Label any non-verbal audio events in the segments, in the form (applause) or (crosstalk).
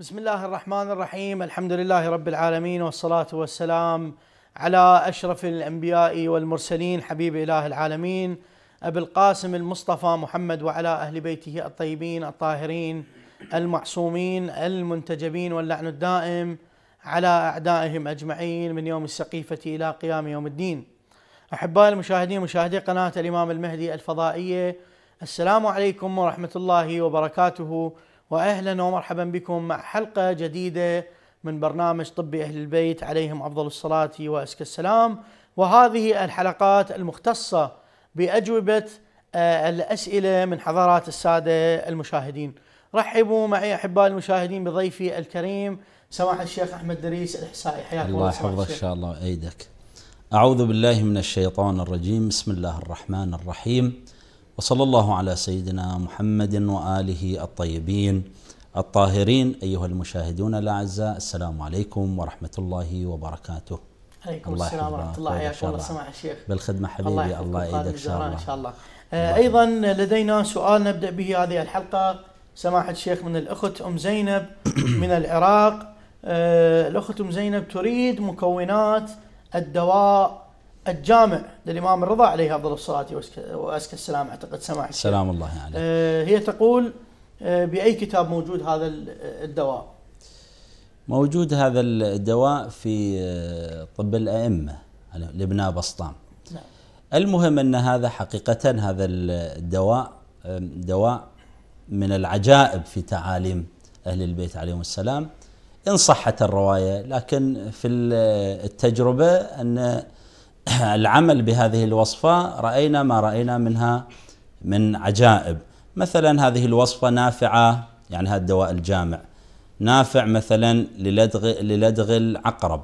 بسم الله الرحمن الرحيم الحمد لله رب العالمين والصلاة والسلام على أشرف الأنبياء والمرسلين حبيب إله العالمين أبي القاسم المصطفى محمد وعلى أهل بيته الطيبين الطاهرين المعصومين المنتجبين واللعن الدائم على أعدائهم أجمعين من يوم السقيفة إلى قيام يوم الدين أحبائي المشاهدين مشاهدي قناة الإمام المهدي الفضائية السلام عليكم ورحمة الله وبركاته واهلا ومرحبا بكم مع حلقه جديده من برنامج طب اهل البيت عليهم افضل الصلاه وازكى السلام وهذه الحلقات المختصه باجوبه آه، الاسئله من حضرات الساده المشاهدين. رحبوا معي احبائي المشاهدين بضيفي الكريم سماحه الشيخ احمد دريس الاحسائي حياك الله الله يحفظك ان شاء الله ايدك. اعوذ بالله من الشيطان الرجيم، بسم الله الرحمن الرحيم. وصلى الله على سيدنا محمد واله الطيبين الطاهرين ايها المشاهدون الاعزاء السلام عليكم ورحمه الله وبركاته. عليكم الله السلام ورحمه الله حياك الله سماح الشيخ. بالخدمه حبيبي الله, يعيدك ان شاء الله. الله. آه، ايضا لدينا سؤال نبدا به هذه الحلقه سماحه الشيخ من الاخت ام زينب (clears throat) من العراق آه، الاخت ام زينب تريد مكونات الدواء الجامع للامام الرضا عليه افضل الصلاه وازكى السلام اعتقد سماحه سلام الله عليه يعني. هي تقول آه، باي كتاب موجود هذا الدواء؟ موجود هذا الدواء في آه، طب الائمه لابن بسطام نعم. المهم ان هذا حقيقه هذا الدواء دواء من العجائب في تعاليم اهل البيت عليهم السلام ان صحت الروايه لكن في التجربه ان (clears throat) العمل بهذه الوصفة رأينا ما رأينا منها من عجائب مثلا هذه الوصفة نافعة يعني هذا الدواء الجامع نافع مثلا للدغ للدغ العقرب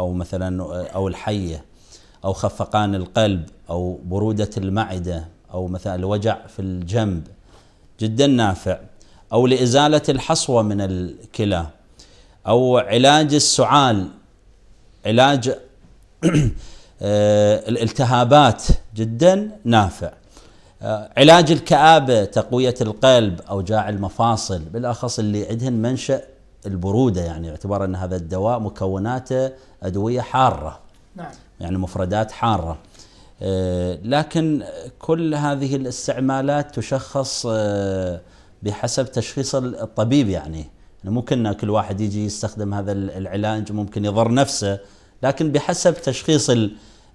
أو مثلا أو الحية أو خفقان القلب أو برودة المعدة أو مثلا الوجع في الجنب جدا نافع أو لإزالة الحصوة من الكلى أو علاج السعال علاج (coughs) آه، الالتهابات جدا نافع آه، علاج الكآبة تقوية القلب أوجاع المفاصل بالأخص اللي عندهن منشأ البرودة يعني اعتبار أن هذا الدواء مكوناته أدوية حارة نعم. يعني مفردات حارة آه، لكن كل هذه الاستعمالات تشخص بحسب تشخيص الطبيب يعني ممكن كل واحد يجي يستخدم هذا العلاج ممكن يضر نفسه لكن بحسب تشخيص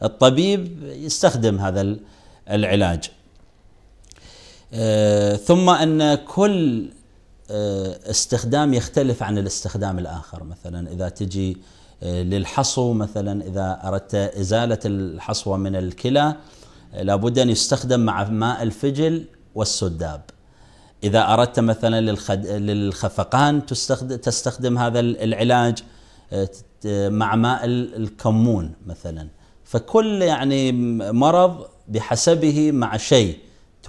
الطبيب يستخدم هذا العلاج آه، ثم ان كل آه، استخدام يختلف عن الاستخدام الاخر مثلا اذا تجي آه، للحصو مثلا اذا اردت ازاله الحصوه من الكلى لابد ان يستخدم مع ماء الفجل والسداب اذا اردت مثلا للخفقان تستخدم, تستخدم هذا العلاج آه، مع ماء الكمون مثلا فكل يعني مرض بحسبه مع شيء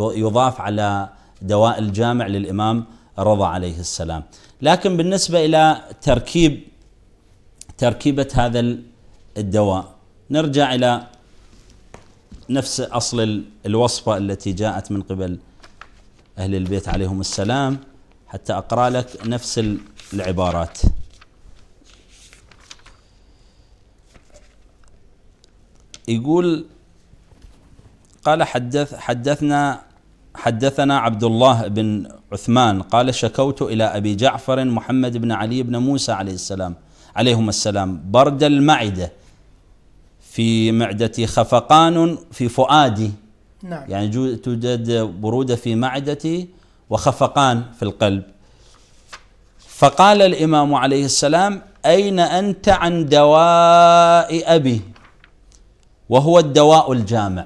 يضاف على دواء الجامع للامام رضا عليه السلام لكن بالنسبه الى تركيب تركيبه هذا الدواء نرجع الى نفس اصل الوصفه التي جاءت من قبل اهل البيت عليهم السلام حتى اقرا لك نفس العبارات يقول قال حدث حدثنا حدثنا عبد الله بن عثمان قال شكوت إلى أبي جعفر محمد بن علي بن موسى عليه السلام عليهما السلام برد المعدة في معدتي خفقان في فؤادي نعم. يعني توجد برودة في معدتي وخفقان في القلب فقال الإمام عليه السلام أين أنت عن دواء أبي وهو الدواء الجامع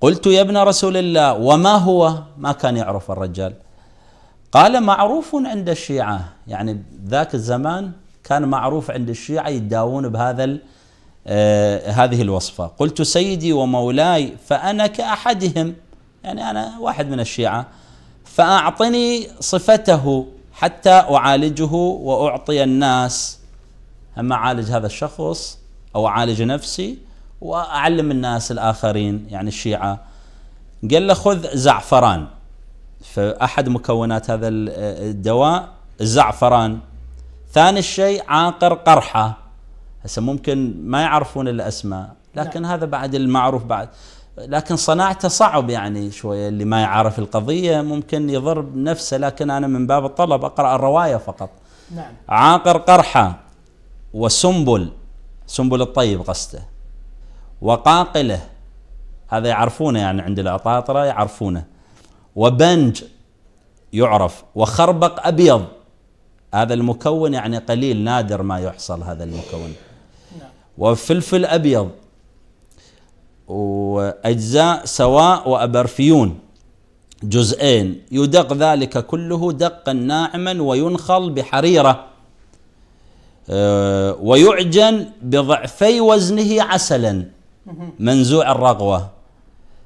قلت يا ابن رسول الله وما هو ما كان يعرف الرجال قال معروف عند الشيعة يعني ذاك الزمان كان معروف عند الشيعة يداوون بهذا آه هذه الوصفة قلت سيدي ومولاي فأنا كأحدهم يعني أنا واحد من الشيعة فأعطني صفته حتى أعالجه وأعطي الناس أما أعالج هذا الشخص أو أعالج نفسي واعلم الناس الاخرين يعني الشيعه قال له خذ زعفران فاحد مكونات هذا الدواء الزعفران ثاني شيء عاقر قرحه هسه ممكن ما يعرفون الاسماء لكن لا. نعم. هذا بعد المعروف بعد لكن صناعته صعب يعني شويه اللي ما يعرف القضيه ممكن يضر نفسه لكن انا من باب الطلب اقرا الروايه فقط نعم عاقر قرحه وسنبل سنبل الطيب قصده وقاقلة هذا يعرفونه يعني عند العطاطرة يعرفونه وبنج يعرف وخربق أبيض هذا المكون يعني قليل نادر ما يحصل هذا المكون وفلفل أبيض وأجزاء سواء وأبرفيون جزئين يدق ذلك كله دقا ناعما وينخل بحريرة آه، ويعجن بضعفي وزنه عسلا منزوع الرغوة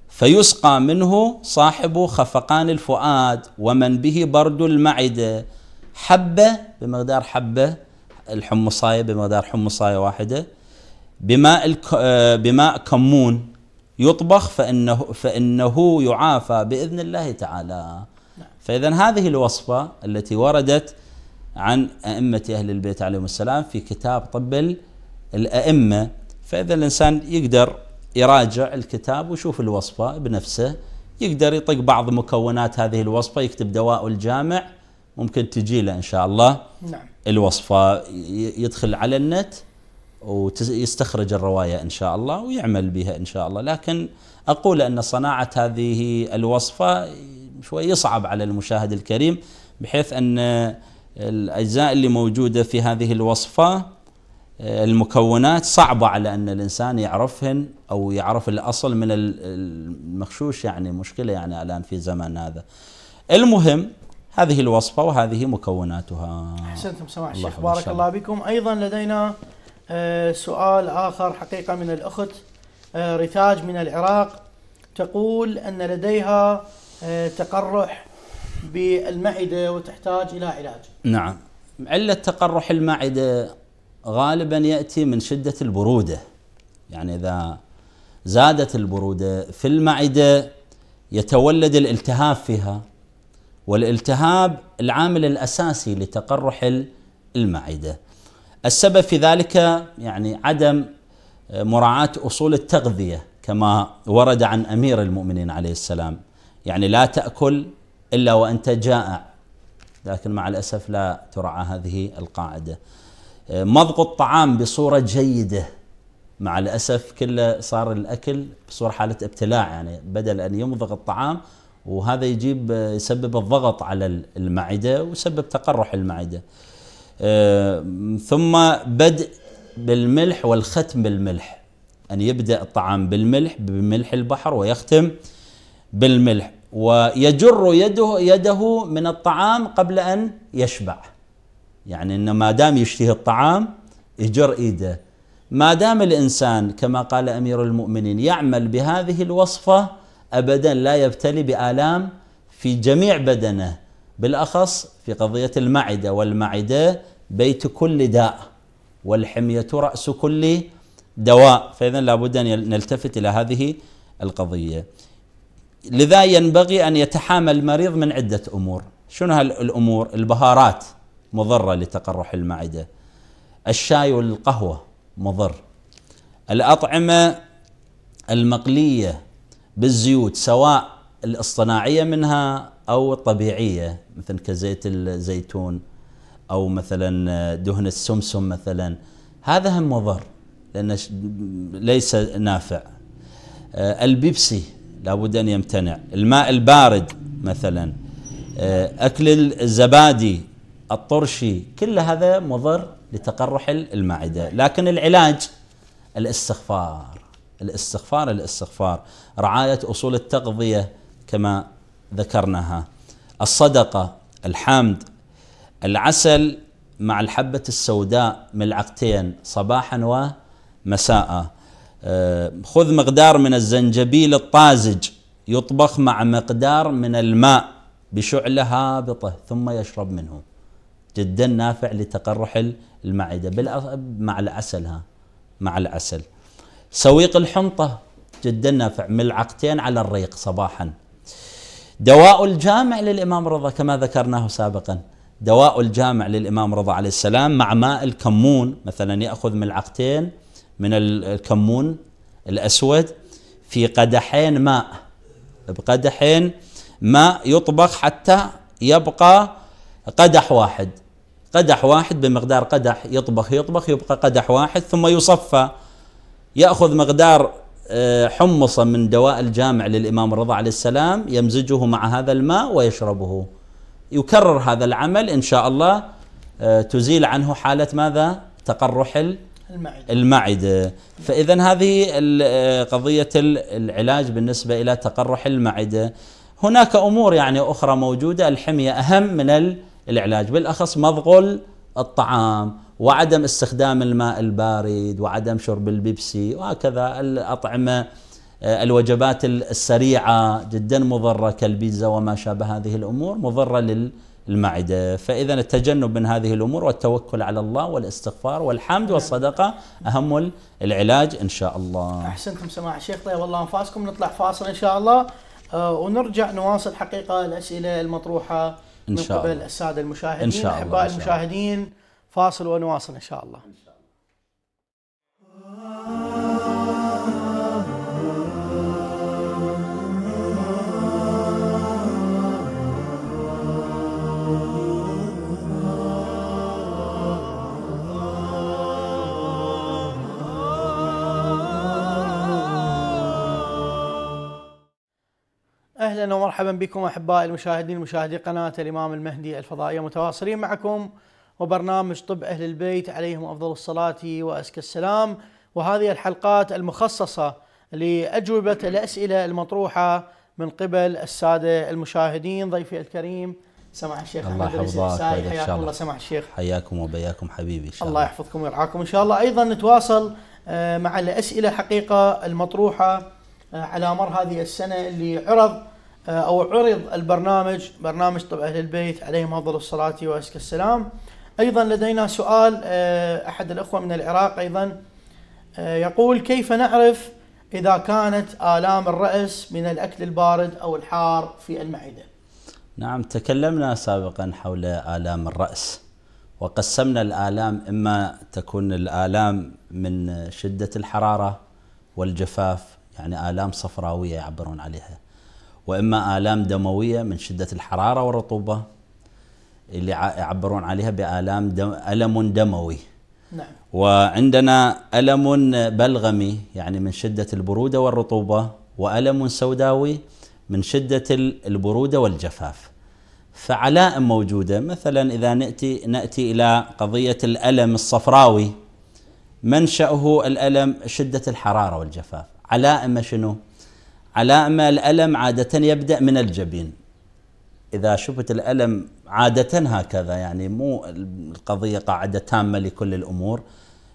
فيسقى منه صاحب خفقان الفؤاد ومن به برد المعدة حبة بمقدار حبة الحمصاية بمقدار حمصاية واحدة بماء آه، بماء كمون يطبخ فإنه فإنه يعافى بإذن الله تعالى نعم. فإذا هذه الوصفة التي وردت عن أئمة أهل البيت عليهم السلام في كتاب طب الأئمة فإذا الإنسان يقدر يراجع الكتاب ويشوف الوصفة بنفسه يقدر يطق بعض مكونات هذه الوصفة يكتب دواء الجامع ممكن تجي له إن شاء الله نعم. الوصفة يدخل على النت ويستخرج الرواية إن شاء الله ويعمل بها إن شاء الله لكن أقول أن صناعة هذه الوصفة شوي يصعب على المشاهد الكريم بحيث أن الأجزاء اللي موجودة في هذه الوصفة المكونات صعبة على أن الإنسان يعرفهن أو يعرف الأصل من المخشوش يعني مشكلة يعني الآن في زمن هذا المهم هذه الوصفة وهذه مكوناتها أحسنتم سماع الشيخ بارك الله بكم أيضا لدينا آه، سؤال آخر حقيقة من الأخت آه، رتاج من العراق تقول أن لديها آه، تقرح بالمعدة وتحتاج إلى علاج نعم علة تقرح المعدة غالبا يأتي من شدة البرودة يعني إذا زادت البرودة في المعدة يتولد الالتهاب فيها والالتهاب العامل الأساسي لتقرح المعدة السبب في ذلك يعني عدم مراعاة أصول التغذية كما ورد عن أمير المؤمنين عليه السلام يعني لا تأكل إلا وأنت جائع لكن مع الأسف لا ترعى هذه القاعدة مضغ الطعام بصورة جيدة مع الأسف كله صار الأكل بصورة حالة ابتلاع يعني بدل أن يمضغ الطعام وهذا يجيب يسبب الضغط على المعدة ويسبب تقرح المعدة آه، ثم بدء بالملح والختم بالملح أن يبدأ الطعام بالملح بملح البحر ويختم بالملح ويجر يده, يده من الطعام قبل أن يشبع يعني انه ما دام يشتهي الطعام يجر ايده ما دام الانسان كما قال امير المؤمنين يعمل بهذه الوصفه ابدا لا يبتلي بالام في جميع بدنه بالاخص في قضيه المعده والمعده بيت كل داء والحميه راس كل دواء فاذا لابد ان نلتفت الى هذه القضيه لذا ينبغي ان يتحامى المريض من عده امور شنو هالامور البهارات مضرة لتقرح المعدة الشاي والقهوة مضر الأطعمة المقلية بالزيوت سواء الاصطناعية منها أو الطبيعية مثل كزيت الزيتون أو مثلا دهن السمسم مثلا هذا هم مضر لأنه ليس نافع آه، البيبسي لابد أن يمتنع الماء البارد مثلا آه، أكل الزبادي الطرشي كل هذا مضر لتقرح المعدة لكن العلاج الاستغفار الاستغفار الاستغفار رعاية أصول التغذية كما ذكرناها الصدقة الحمد العسل مع الحبة السوداء ملعقتين صباحا ومساء آه، خذ مقدار من الزنجبيل الطازج يطبخ مع مقدار من الماء بشعلة هابطة ثم يشرب منه جدا نافع لتقرح المعدة مع العسل ها مع العسل سويق الحنطة جدا نافع ملعقتين على الريق صباحا دواء الجامع للإمام رضا كما ذكرناه سابقا دواء الجامع للإمام رضا عليه السلام مع ماء الكمون مثلا يأخذ ملعقتين من الكمون الأسود في قدحين ماء بقدحين ماء يطبخ حتى يبقى قدح واحد قدح واحد بمقدار قدح يطبخ يطبخ يبقى قدح واحد ثم يصفى ياخذ مقدار آه، حمص من دواء الجامع للامام الرضا عليه السلام يمزجه مع هذا الماء ويشربه يكرر هذا العمل ان شاء الله آه، تزيل عنه حاله ماذا تقرح المعدة, المعدة. فإذا هذه آه، قضية العلاج بالنسبة إلى تقرح المعدة هناك أمور يعني أخرى موجودة الحمية أهم من العلاج بالاخص مضغل الطعام وعدم استخدام الماء البارد وعدم شرب البيبسي وهكذا الاطعمه آه، الوجبات السريعه جدا مضره كالبيتزا وما شابه هذه الامور مضره للمعده فإذا التجنب من هذه الأمور والتوكل على الله والاستغفار والحمد والصدقة أهم العلاج إن شاء الله أحسنتم سماع الشيخ طيب والله أنفاسكم نطلع فاصل إن شاء الله آه، ونرجع نواصل حقيقة الأسئلة المطروحة إن من شاء قبل الله. الساده المشاهدين احباء المشاهدين فاصل ونواصل ان شاء الله ان شاء الله اهلا ومرحبا بكم احبائي المشاهدين مشاهدي قناه الامام المهدي الفضائيه متواصلين معكم وبرنامج طب اهل البيت عليهم افضل الصلاه وازكى السلام وهذه الحلقات المخصصه لاجوبه الاسئله المطروحه من قبل الساده المشاهدين ضيفي الكريم سماح الشيخ الله يحفظك حياكم الله سماح الشيخ حياكم وبياكم حبيبي إن شاء الله الله يحفظكم ويرعاكم ان شاء الله ايضا نتواصل آه، مع الاسئله حقيقه المطروحه آه، على مر هذه السنه اللي عرض آه، او عرض البرنامج برنامج طب اهل البيت عليهم افضل الصلاه وازكى السلام ايضا لدينا سؤال آه، احد الاخوه من العراق ايضا آه، يقول كيف نعرف اذا كانت الام الراس من الاكل البارد او الحار في المعده نعم تكلمنا سابقا حول الام الراس وقسمنا الالام اما تكون الالام من شده الحراره والجفاف يعني الام صفراويه يعبرون عليها واما الام دمويه من شده الحراره والرطوبه اللي يعبرون عليها بالام دم الم دموي نعم. وعندنا الم بلغمي يعني من شده البروده والرطوبه والم سوداوي من شده البروده والجفاف فعلائم موجوده مثلا اذا ناتي ناتي الى قضيه الالم الصفراوي منشاه الالم شده الحراره والجفاف علائمه شنو؟ علامة الألم عادة يبدأ من الجبين إذا شفت الألم عادة هكذا يعني مو القضية قاعدة تامة لكل الأمور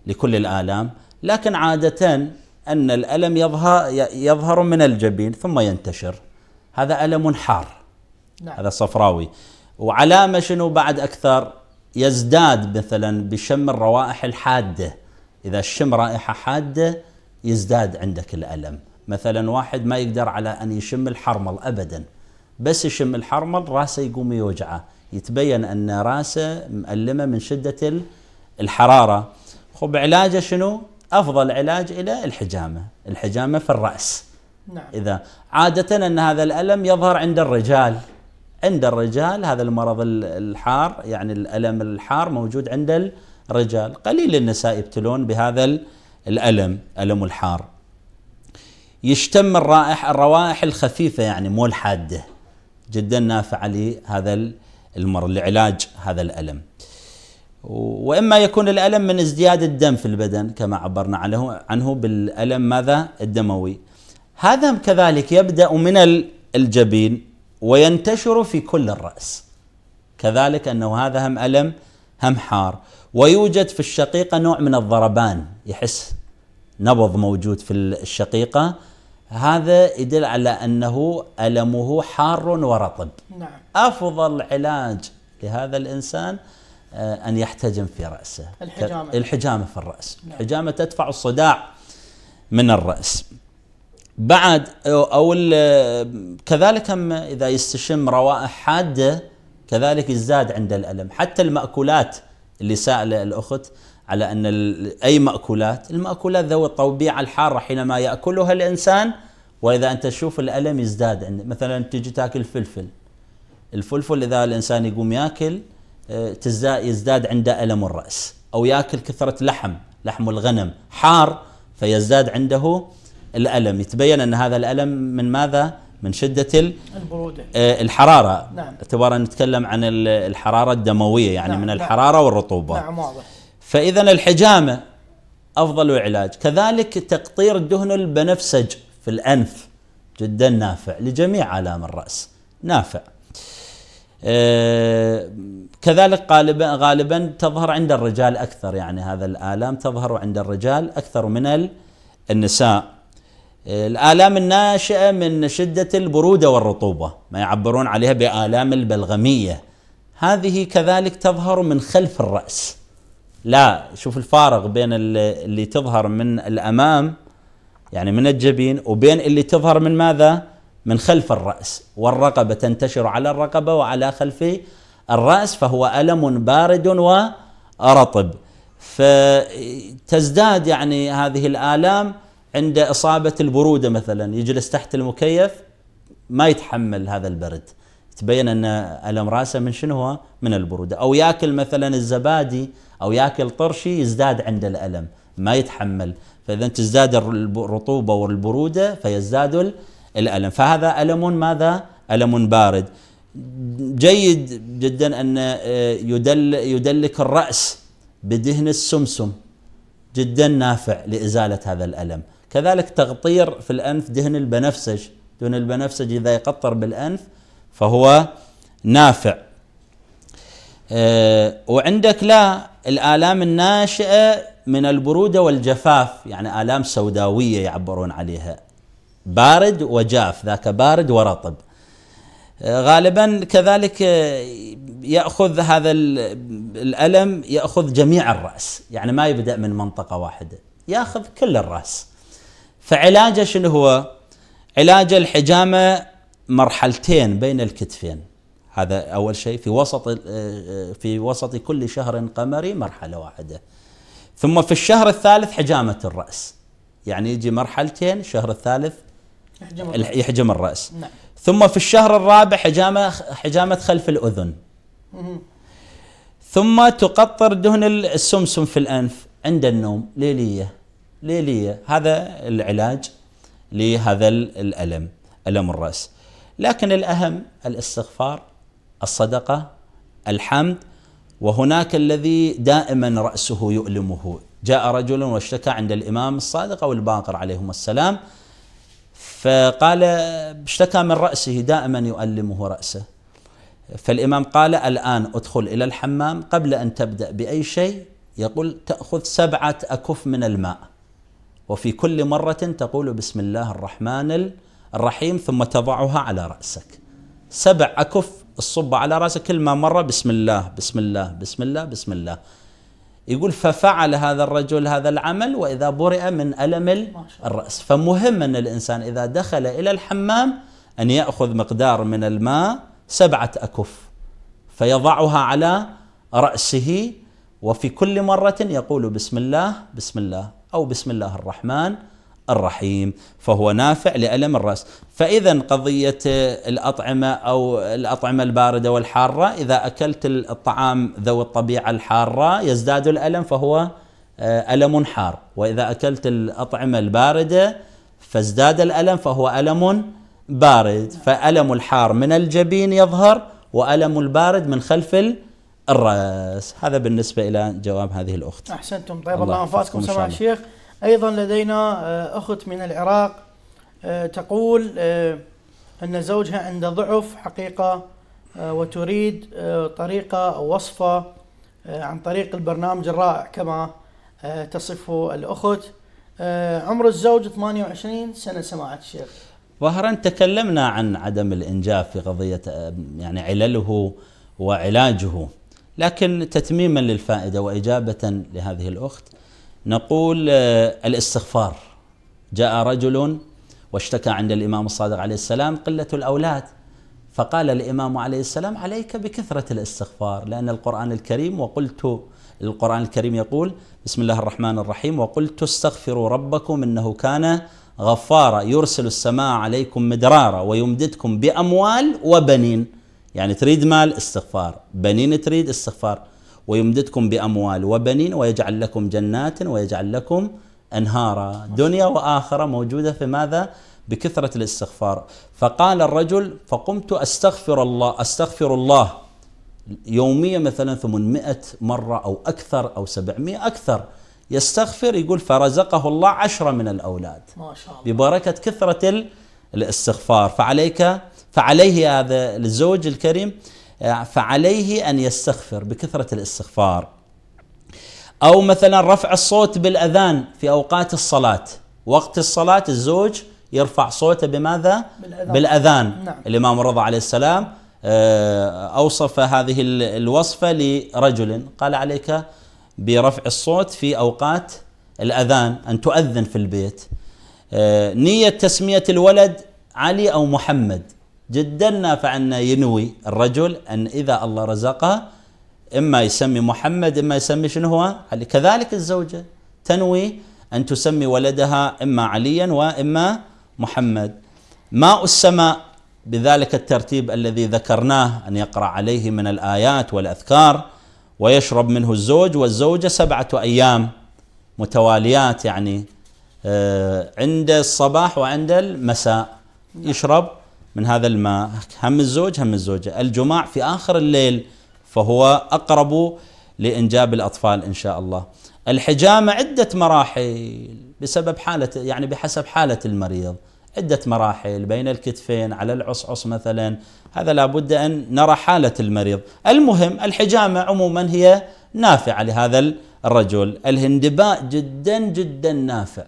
لكل الآلام لكن عادة أن الألم يظهر, يظهر من الجبين ثم ينتشر هذا ألم حار نعم. هذا صفراوي وعلامة شنو بعد أكثر يزداد مثلا بشم الروائح الحادة إذا الشم رائحة حادة يزداد عندك الألم مثلا واحد ما يقدر على أن يشم الحرمل أبدا بس يشم الحرمل راسه يقوم يوجعه يتبين أن راسه مألمة من شدة الحرارة خب علاجه شنو أفضل علاج إلى الحجامة الحجامة في الرأس نعم. إذا عادة أن هذا الألم يظهر عند الرجال عند الرجال هذا المرض الحار يعني الألم الحار موجود عند الرجال قليل النساء يبتلون بهذا الألم ألم الحار يشتم الرائح الروائح الخفيفه يعني مو الحاده جدا نافعه لهذا المرض لعلاج هذا الالم. واما يكون الالم من ازدياد الدم في البدن كما عبرنا عنه عنه بالالم ماذا؟ الدموي. هذا كذلك يبدا من الجبين وينتشر في كل الراس. كذلك انه هذا هم الم هم حار ويوجد في الشقيقه نوع من الضربان يحس نبض موجود في الشقيقه هذا يدل على أنه ألمه حار ورطب نعم. أفضل علاج لهذا الإنسان آه، أن يحتجم في رأسه الحجامة, الحجامة في الرأس نعم. الحجامة تدفع الصداع من الرأس بعد أو كذلك إذا يستشم روائح حادة كذلك يزداد عند الألم حتى المأكولات اللي سائلة الأخت على أن أي مأكولات المأكولات ذوي الطبيعة الحارة حينما يأكلها الإنسان وإذا أنت تشوف الألم يزداد مثلا تجي تاكل فلفل الفلفل إذا الإنسان يقوم ياكل آه، يزداد عنده ألم الرأس أو ياكل كثرة لحم لحم الغنم حار فيزداد عنده الألم يتبين أن هذا الألم من ماذا؟ من شدة البرودة آه، الحرارة نعم. اعتبارا نتكلم عن الحرارة الدموية يعني نعم. من نعم. الحرارة والرطوبة نعم واضح فإذا الحجامة أفضل علاج كذلك تقطير الدهن البنفسج في الأنف جدا نافع لجميع آلام الرأس نافع آه، كذلك غالبا غالبا تظهر عند الرجال اكثر يعني هذا الالام تظهر عند الرجال اكثر من النساء آه، الالام الناشئه من شده البروده والرطوبه ما يعبرون عليها بالام البلغميه هذه كذلك تظهر من خلف الراس لا شوف الفارق بين اللي, اللي تظهر من الامام يعني من الجبين وبين اللي تظهر من ماذا؟ من خلف الراس والرقبه تنتشر على الرقبه وعلى خلف الراس فهو الم بارد ورطب فتزداد يعني هذه الالام عند اصابه البروده مثلا يجلس تحت المكيف ما يتحمل هذا البرد تبين ان الم راسه من شنو هو؟ من البروده او ياكل مثلا الزبادي أو ياكل طرشي يزداد عنده الألم ما يتحمل فإذا تزداد الرطوبة والبرودة فيزداد الألم فهذا ألم ماذا؟ ألم بارد جيد جدا أن آه، يدل يدلك الرأس بدهن السمسم جدا نافع لإزالة هذا الألم كذلك تغطير في الأنف دهن البنفسج دهن البنفسج إذا يقطر بالأنف فهو نافع آه، وعندك لا الآلام الناشئة من البرودة والجفاف يعني آلام سوداوية يعبرون عليها بارد وجاف ذاك بارد ورطب آه، غالبا كذلك آه، ياخذ هذا الالم ياخذ جميع الراس يعني ما يبدا من منطقه واحده ياخذ كل الراس فعلاجه شنو هو علاج الحجامه مرحلتين بين الكتفين هذا أول شيء في وسط آه، آه، في وسط كل شهر قمري مرحلة واحدة ثم في الشهر الثالث حجامة الرأس يعني يجي مرحلتين الشهر الثالث يحجم الرأس, يحجم الرأس. نعم. ثم في الشهر الرابع حجامة حجامة خلف الأذن ثم تقطر دهن السمسم في الأنف عند النوم ليلية ليلية هذا العلاج لهذا الألم ألم الرأس لكن الأهم الاستغفار الصدقه الحمد وهناك الذي دائما راسه يؤلمه جاء رجل واشتكى عند الامام الصادق او الباقر عليهم السلام فقال اشتكى من راسه دائما يؤلمه راسه فالامام قال الان ادخل الى الحمام قبل ان تبدا باي شيء يقول تاخذ سبعه اكف من الماء وفي كل مره تقول بسم الله الرحمن الرحيم ثم تضعها على راسك سبع اكف الصب على راسه كل ما مر بسم الله بسم الله بسم الله بسم الله يقول ففعل هذا الرجل هذا العمل واذا برئ من الم الراس فمهم ان الانسان اذا دخل الى الحمام ان ياخذ مقدار من الماء سبعه اكف فيضعها على راسه وفي كل مره يقول بسم الله بسم الله او بسم الله الرحمن الرحيم فهو نافع لألم الرأس فإذا قضية الأطعمة أو الأطعمة الباردة والحارة إذا أكلت الطعام ذوي الطبيعة الحارة يزداد الألم فهو آه، ألم حار وإذا أكلت الأطعمة الباردة فازداد الألم فهو ألم بارد فألم الحار من الجبين يظهر وألم البارد من خلف الرأس هذا بالنسبة إلى جواب هذه الأخت أحسنتم طيب الله, أنفاتكم أنفاسكم سماع الشيخ أيضا لدينا آه، أخت من العراق آه، تقول آه، أن زوجها عند ضعف حقيقة وتريد طريقة أو وصفة عن طريق البرنامج الرائع كما تصفه الأخت عمر الزوج 28 سنة سماعة الشيخ ظاهرا تكلمنا عن عدم الإنجاب في قضية يعني علله وعلاجه لكن تتميما للفائدة وإجابة لهذه الأخت نقول آه، الاستغفار جاء رجل واشتكى عند الإمام الصادق عليه السلام قلة الأولاد فقال الإمام عليه السلام عليك بكثرة الاستغفار لأن القرآن الكريم وقلت القرآن الكريم يقول بسم الله الرحمن الرحيم وقلت استغفروا ربكم إنه كان غفارا يرسل السماء عليكم مدرارا ويمددكم بأموال وبنين يعني تريد مال استغفار بنين تريد استغفار ويمددكم بأموال وبنين ويجعل لكم جنات ويجعل لكم أنهارا دنيا وآخرة موجودة في ماذا؟ بكثرة الاستغفار فقال الرجل فقمت أستغفر الله أستغفر الله يوميا مثلا 800 مرة أو أكثر أو 700 أكثر يستغفر يقول فرزقه الله عشرة من الأولاد ما شاء الله ببركة كثرة الاستغفار فعليك فعليه هذا الزوج الكريم آه، فعليه ان يستغفر بكثره الاستغفار او مثلا رفع الصوت بالاذان في اوقات الصلاه وقت الصلاه الزوج يرفع صوته بماذا بالاذان, بالأذان. نعم. الامام الرضا عليه السلام آه، اوصف هذه الوصفه لرجل قال عليك برفع الصوت في اوقات الاذان ان تؤذن في البيت آه، نيه تسميه الولد علي او محمد جدا نافع أن ينوي الرجل أن إذا الله رزقها إما يسمي محمد إما يسمي شنو هو علي كذلك الزوجة تنوي أن تسمي ولدها إما عليا وإما محمد ماء السماء بذلك الترتيب الذي ذكرناه أن يقرأ عليه من الآيات والأذكار ويشرب منه الزوج والزوجة سبعة أيام متواليات يعني آه، عند الصباح وعند المساء يشرب من هذا الماء هم الزوج هم الزوجة الجماع في آخر الليل فهو أقرب لإنجاب الأطفال إن شاء الله الحجامة عدة مراحل بسبب حالة يعني بحسب حالة المريض عدة مراحل بين الكتفين على العصعص مثلا هذا لابد أن نرى حالة المريض المهم الحجامة عموما هي نافعة لهذا الرجل الهندباء جدا جدا نافع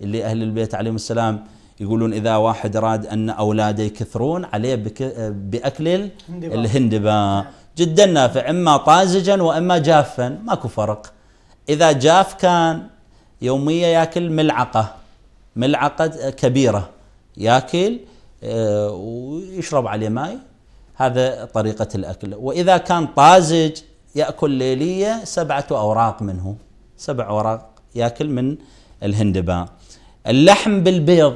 اللي أهل البيت عليهم السلام يقولون اذا واحد راد ان اولاده يكثرون عليه بك باكل الهندباء نعم. جدا نافع اما طازجا واما جافا ماكو فرق اذا جاف كان يوميا ياكل ملعقه ملعقه كبيره ياكل آه، ويشرب عليه ماي هذا طريقه الاكل واذا كان طازج ياكل ليليه سبعه اوراق منه سبع اوراق ياكل من الهندباء اللحم بالبيض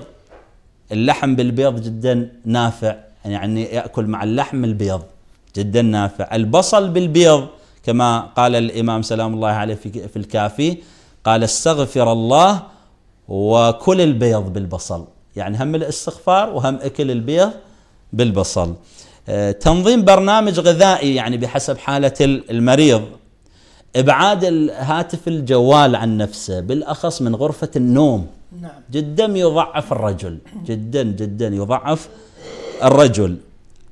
اللحم بالبيض جدا نافع يعني ياكل مع اللحم البيض جدا نافع البصل بالبيض كما قال الامام سلام الله عليه في, الكافي قال استغفر الله وكل البيض بالبصل يعني هم الاستغفار وهم اكل البيض بالبصل آه، تنظيم برنامج غذائي يعني بحسب حاله المريض ابعاد الهاتف الجوال عن نفسه بالاخص من غرفه النوم نعم. جدا يضعف الرجل جدا جدا يضعف الرجل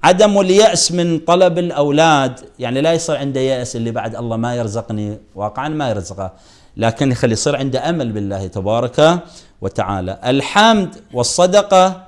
عدم اليأس من طلب الأولاد يعني لا يصير عنده يأس اللي بعد الله ما يرزقني واقعا ما يرزقه لكن يخلي يصير عنده أمل بالله تبارك وتعالى الحمد والصدقة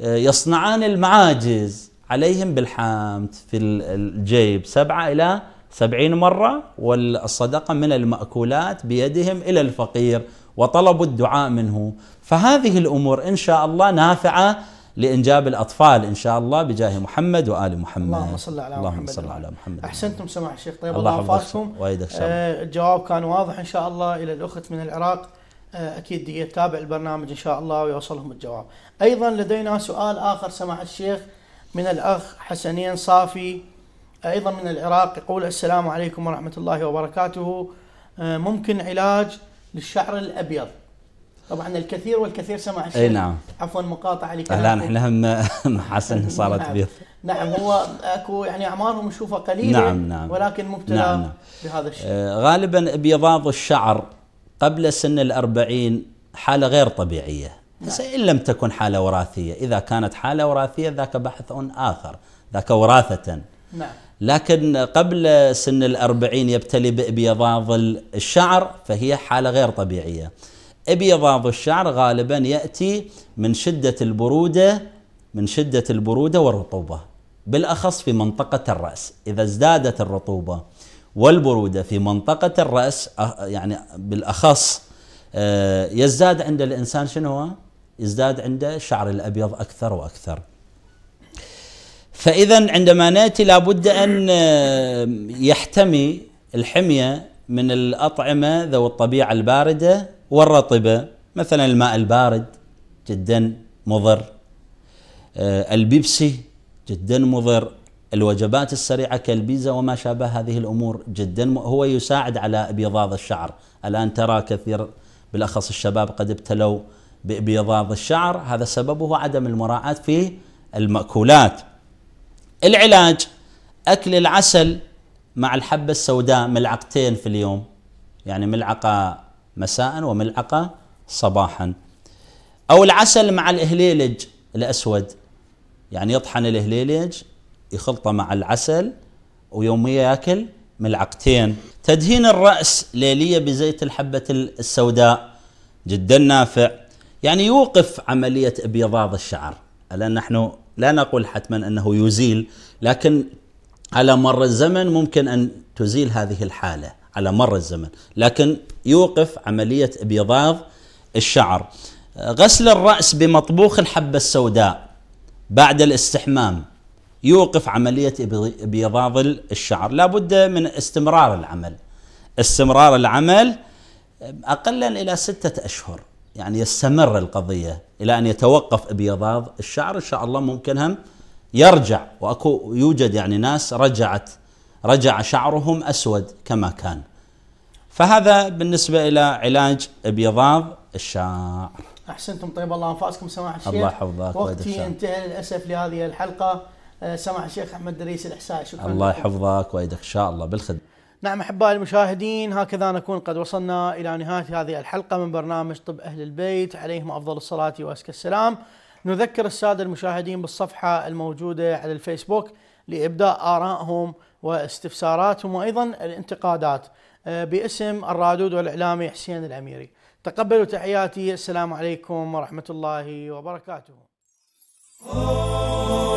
آه، يصنعان المعاجز عليهم بالحمد في الجيب سبعة إلى سبعين مرة والصدقة من المأكولات بيدهم إلى الفقير وطلبوا الدعاء منه فهذه الامور ان شاء الله نافعه لانجاب الاطفال ان شاء الله بجاه محمد وال محمد اللهم صل على اللهم محمد صل على محمد احسنتم سماع الشيخ طيب الله يحفظكم آه الجواب كان واضح ان شاء الله الى الاخت من العراق آه اكيد يتابع البرنامج ان شاء الله ويوصلهم الجواب ايضا لدينا سؤال اخر سماع الشيخ من الاخ حسنين صافي ايضا من العراق يقول السلام عليكم ورحمه الله وبركاته آه، ممكن علاج للشعر الابيض طبعا الكثير والكثير سمع الشيء اي نعم عفوا مقاطعه لكلامك لا احنا هم (laughs) حسن نعم. صارت بيض نعم هو اكو يعني اعمارهم نشوفها قليله نعم نعم ولكن مبتلى نعم نعم. بهذا الشيء آه، غالبا ابيضاض الشعر قبل سن الأربعين حاله غير طبيعيه نعم. ان لم تكن حاله وراثيه اذا كانت حاله وراثيه ذاك بحث اخر ذاك وراثه نعم لكن قبل سن الأربعين يبتلي بإبيضاض الشعر فهي حالة غير طبيعية ابيضاض الشعر غالبا ياتي من شده البروده من شده البروده والرطوبه بالاخص في منطقه الراس اذا ازدادت الرطوبه والبروده في منطقه الراس أه، يعني بالاخص آه، يزداد عند الانسان شنو هو؟ يزداد عنده شعر الابيض اكثر واكثر فإذا عندما نأتي لابد أن آه، يحتمي الحمية من الأطعمة ذو الطبيعة الباردة والرطبة مثلا الماء البارد جدا مضر آه، البيبسي جدا مضر الوجبات السريعة كالبيزا وما شابه هذه الأمور جدا هو يساعد على ابيضاض الشعر الآن ترى كثير بالأخص الشباب قد ابتلوا بابيضاض الشعر هذا سببه عدم المراعاة في المأكولات العلاج اكل العسل مع الحبه السوداء ملعقتين في اليوم يعني ملعقه مساء وملعقه صباحا او العسل مع الاهليلج الاسود يعني يطحن الاهليلج يخلطه مع العسل ويوميا ياكل ملعقتين تدهين الراس ليليه بزيت الحبه السوداء جدا نافع يعني يوقف عمليه ابيضاض الشعر لأن نحن لا نقول حتما أنه يزيل لكن على مر الزمن ممكن أن تزيل هذه الحالة على مر الزمن لكن يوقف عملية ابيضاض الشعر غسل الرأس بمطبوخ الحبة السوداء بعد الاستحمام يوقف عملية ابيضاض الشعر لا بد من استمرار العمل استمرار العمل أقلا إلى ستة أشهر يعني يستمر القضية إلى أن يتوقف إبيضاض الشعر إن شاء الله ممكن هم يرجع وأكو يوجد يعني ناس رجعت رجع شعرهم أسود كما كان فهذا بالنسبة إلى علاج إبيضاض الشعر أحسنتم طيب الله أنفاسكم سماحة الشيخ الله يحفظك وقتي انتهى للأسف لهذه الحلقة آه، سماحة الشيخ أحمد دريس الإحسائي شكرا الله يحفظك ويدك إن شاء الله بالخدمة نعم احبائي المشاهدين هكذا نكون قد وصلنا الى نهايه هذه الحلقه من برنامج طب اهل البيت عليهم افضل الصلاه وازكى السلام. نذكر الساده المشاهدين بالصفحه الموجوده على الفيسبوك لابداء ارائهم واستفساراتهم وايضا الانتقادات آه، باسم الرادود والاعلامي حسين الاميري تقبلوا تحياتي السلام عليكم ورحمه الله وبركاته.